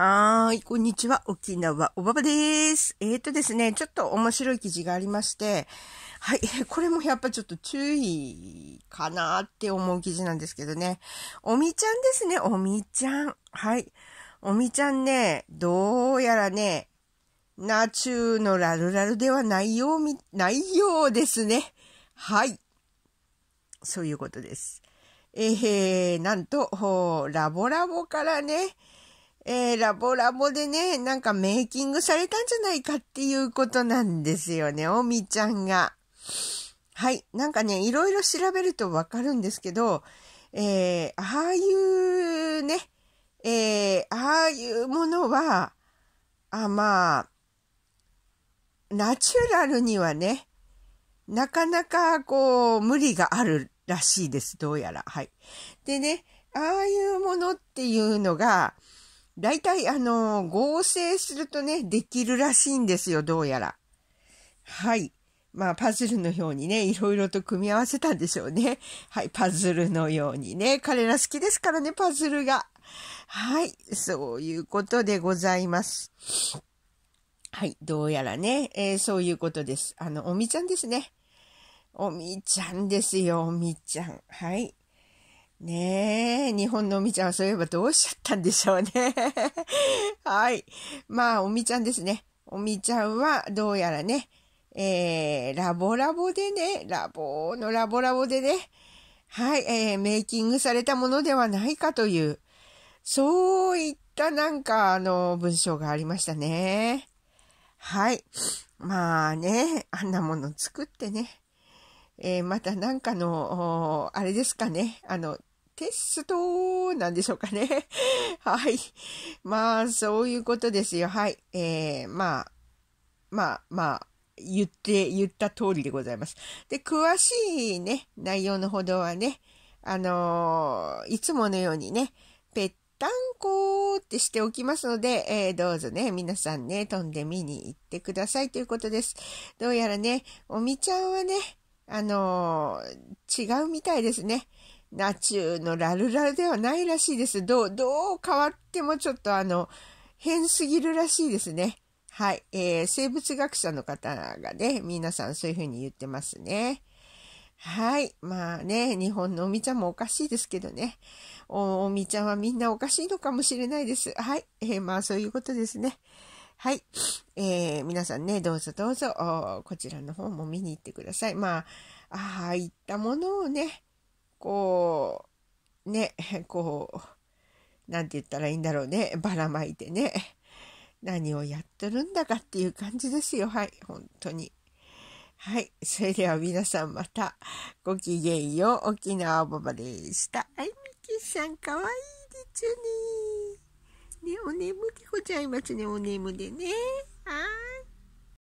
はーい、こんにちは。沖縄おばばです。えーとですね、ちょっと面白い記事がありまして、はい、これもやっぱちょっと注意かなって思う記事なんですけどね。おみちゃんですね、おみちゃん。はい。おみちゃんね、どうやらね、ナチューのラルラルではないようみ、ないようですね。はい。そういうことです。えー、なんと、ラボラボからね、えー、ラボラボでね、なんかメイキングされたんじゃないかっていうことなんですよね、おみちゃんが。はい。なんかね、いろいろ調べるとわかるんですけど、えー、ああいうね、えー、ああいうものは、あ、まあ、ナチュラルにはね、なかなかこう、無理があるらしいです、どうやら。はい。でね、ああいうものっていうのが、大体、あのー、合成するとね、できるらしいんですよ、どうやら。はい。まあ、パズルのようにね、いろいろと組み合わせたんでしょうね。はい、パズルのようにね。彼ら好きですからね、パズルが。はい、そういうことでございます。はい、どうやらね、えー、そういうことです。あの、おみちゃんですね。おみちゃんですよ、おみちゃん。はい。ねえ、日本のおみちゃんはそういえばどうしちゃったんでしょうね。はい。まあ、おみちゃんですね。おみちゃんはどうやらね、えー、ラボラボでね、ラボのラボラボでね、はい、えー、メイキングされたものではないかという、そういったなんか、あの、文章がありましたね。はい。まあね、あんなもの作ってね。えー、またなんかの、あれですかね、あの、テストなんでしょうかね。はい。まあ、そういうことですよ。はい。えー、まあ、まあ、まあ、言って、言った通りでございます。で、詳しいね、内容のほどはね、あのー、いつものようにね、ぺったんこってしておきますので、えー、どうぞね、皆さんね、飛んで見に行ってくださいということです。どうやらね、おみちゃんはね、あのー、違うみたいですね。ナチューのラルラルではないらしいです。どう、どう変わってもちょっとあの、変すぎるらしいですね。はい。えー、生物学者の方がね、皆さんそういうふうに言ってますね。はい。まあね、日本のおみちゃんもおかしいですけどね。お、おみちゃんはみんなおかしいのかもしれないです。はい。えー、まあそういうことですね。はい。えー、皆さんね、どうぞどうぞ、こちらの方も見に行ってください。まあ、ああ、行ったものをね、こう、ね、こう、なんて言ったらいいんだろうね、ばらまいてね、何をやってるんだかっていう感じですよ。はい、本当に。はい。それでは皆さんまたごきげんよう。沖縄ばばでした。あい、みきさんかわいいでちゅね。ね、お眠でございますね。お眠でね。はい。